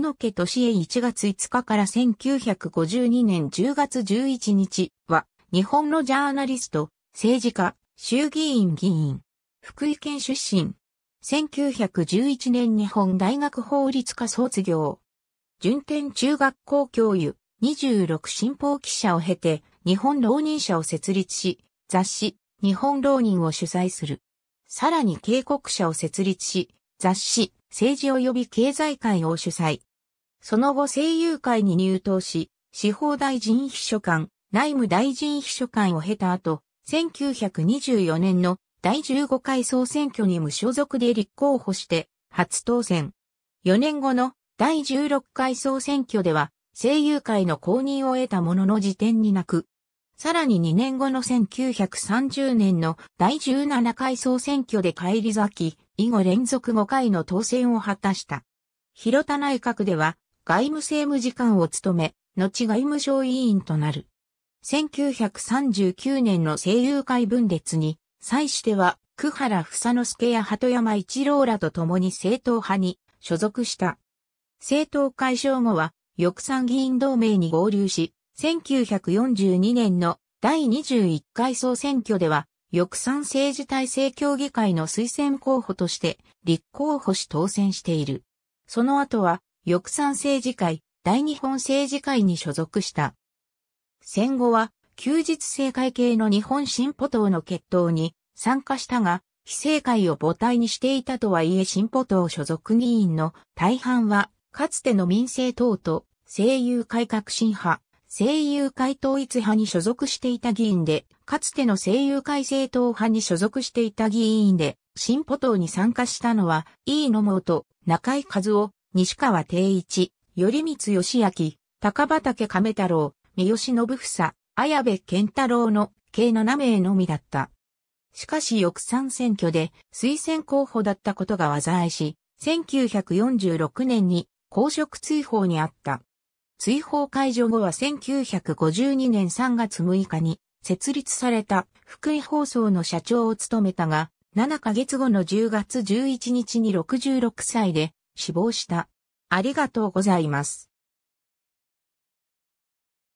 猪木敏恵1月5日から1952年10月11日は、日本のジャーナリスト、政治家、衆議院議員、福井県出身。1911年日本大学法律科卒業。順天中学校教諭、26新報記者を経て、日本浪人者を設立し、雑誌、日本浪人を主催する。さらに警告者を設立し、雑誌、政治及び経済界を主催。その後声優会に入党し、司法大臣秘書官、内務大臣秘書官を経た後、1924年の第15回総選挙に無所属で立候補して初当選。4年後の第16回総選挙では声優会の公認を得たものの時点になく、さらに2年後の1930年の第17回総選挙で返り咲き、以後連続5回の当選を果たした。広田内閣では外務政務次官を務め、後外務省委員となる。1939年の声優会分裂に、際しては、久原房之助や鳩山一郎らと共に政党派に所属した。政党解消後は、翼賛議員同盟に合流し、1942年の第21回総選挙では、翼賛政治体制協議会の推薦候補として立候補し当選している。その後は翼賛政治会、大日本政治会に所属した。戦後は、休日政界系の日本進歩党の決闘に参加したが、非政界を母体にしていたとはいえ進歩党所属議員の大半は、かつての民政党と、政友会革新派、政友会統一派に所属していた議員で、かつての政友会政党派に所属していた議員で、進歩党に参加したのは、飯野毛と中井和夫、西川定一、頼光義明、高畑亀太郎、三好信房、綾部健太郎の計7名のみだった。しかし翌3選挙で推薦候補だったことが災いし、1946年に公職追放にあった。追放解除後は1952年3月6日に設立された福井放送の社長を務めたが、7ヶ月後の10月11日に66歳で死亡した。ありがとうございます。